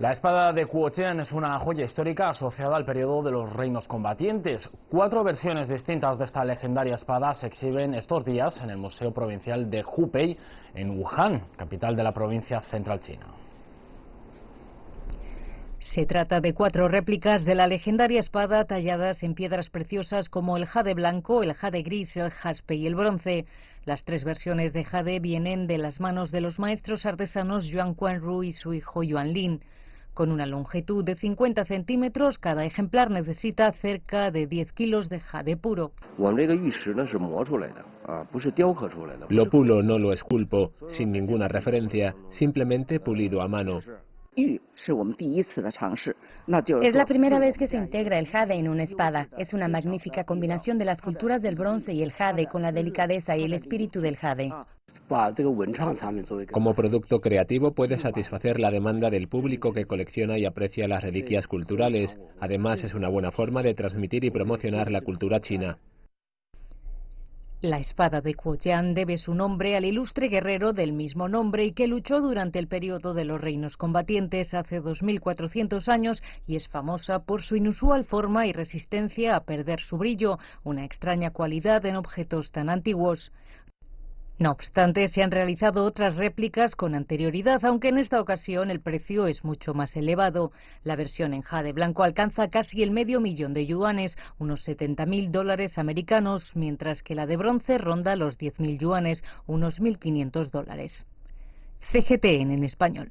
La espada de Kuochen es una joya histórica asociada al periodo de los reinos combatientes. Cuatro versiones distintas de esta legendaria espada se exhiben estos días en el Museo Provincial de Hubei, en Wuhan, capital de la provincia central china. Se trata de cuatro réplicas de la legendaria espada talladas en piedras preciosas como el jade blanco, el jade gris, el jaspe y el bronce. Las tres versiones de jade vienen de las manos de los maestros artesanos Yuan Quan Ru y su hijo Yuan Lin. Con una longitud de 50 centímetros, cada ejemplar necesita cerca de 10 kilos de jade puro. Lo pulo no lo esculpo, sin ninguna referencia, simplemente pulido a mano. Es la primera vez que se integra el jade en una espada. Es una magnífica combinación de las culturas del bronce y el jade con la delicadeza y el espíritu del jade. Como producto creativo puede satisfacer la demanda del público que colecciona y aprecia las reliquias culturales. Además es una buena forma de transmitir y promocionar la cultura china. La espada de Yan debe su nombre al ilustre guerrero del mismo nombre y que luchó durante el periodo de los reinos combatientes hace 2.400 años y es famosa por su inusual forma y resistencia a perder su brillo, una extraña cualidad en objetos tan antiguos. No obstante, se han realizado otras réplicas con anterioridad, aunque en esta ocasión el precio es mucho más elevado. La versión en jade blanco alcanza casi el medio millón de yuanes, unos 70.000 dólares americanos, mientras que la de bronce ronda los 10.000 yuanes, unos 1.500 dólares. CGTN en español.